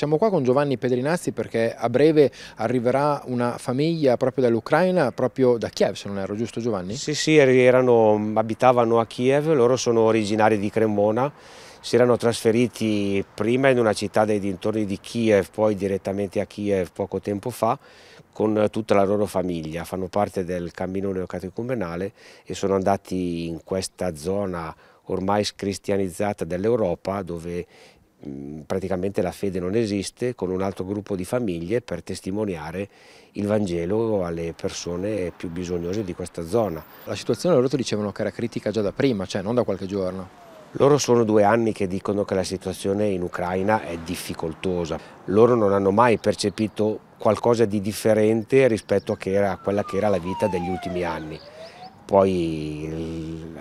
Siamo qua con Giovanni Pedrinazzi perché a breve arriverà una famiglia proprio dall'Ucraina, proprio da Kiev se non erro, giusto Giovanni? Sì, sì, erano, abitavano a Kiev, loro sono originari di Cremona, si erano trasferiti prima in una città dei dintorni di Kiev, poi direttamente a Kiev poco tempo fa, con tutta la loro famiglia, fanno parte del cammino neocatecumenale e sono andati in questa zona ormai scristianizzata dell'Europa dove Mm, praticamente la fede non esiste, con un altro gruppo di famiglie per testimoniare il Vangelo alle persone più bisognose di questa zona. La situazione loro ti dicevano che era critica già da prima, cioè non da qualche giorno. Loro sono due anni che dicono che la situazione in Ucraina è difficoltosa. Loro non hanno mai percepito qualcosa di differente rispetto a, quella che era la vita degli ultimi anni. Poi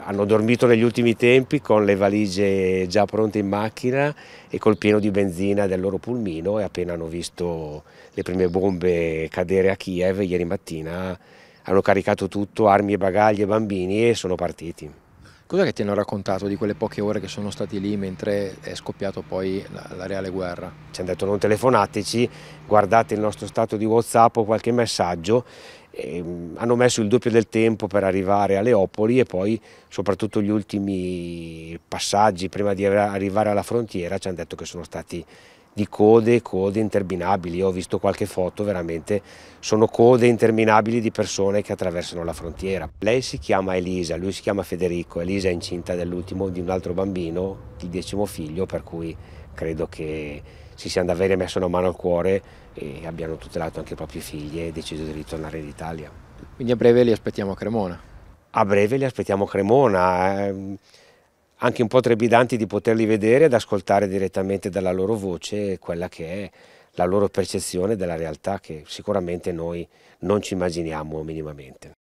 hanno dormito negli ultimi tempi con le valigie già pronte in macchina e col pieno di benzina del loro pulmino e appena hanno visto le prime bombe cadere a Kiev ieri mattina hanno caricato tutto, armi e bagagli e bambini e sono partiti. Cosa che ti hanno raccontato di quelle poche ore che sono stati lì mentre è scoppiata poi la, la, reale guerra? Ci hanno detto non telefonateci, guardate il nostro stato di Whatsapp o qualche messaggio Ehm, hanno messo il doppio del tempo per arrivare a Leopoli e poi soprattutto gli ultimi passaggi prima di arrivare alla frontiera ci hanno detto che sono stati di code, code interminabili. Io ho visto qualche foto, veramente sono code interminabili di persone che attraversano la frontiera. Lei si chiama Elisa, lui si chiama Federico. Elisa è incinta dell'ultimo di un altro bambino, il decimo figlio, per cui credo che si siano davvero messo una mano al cuore e abbiano tutelato anche i propri figli e deciso di ritornare in Italia. Quindi a breve li aspettiamo a Cremona. A breve li aspettiamo a Cremona. Ehm, anche un po' trepidanti di poterli vedere ed ascoltare direttamente dalla loro voce quella che è la loro percezione della realtà che sicuramente noi non ci immaginiamo minimamente.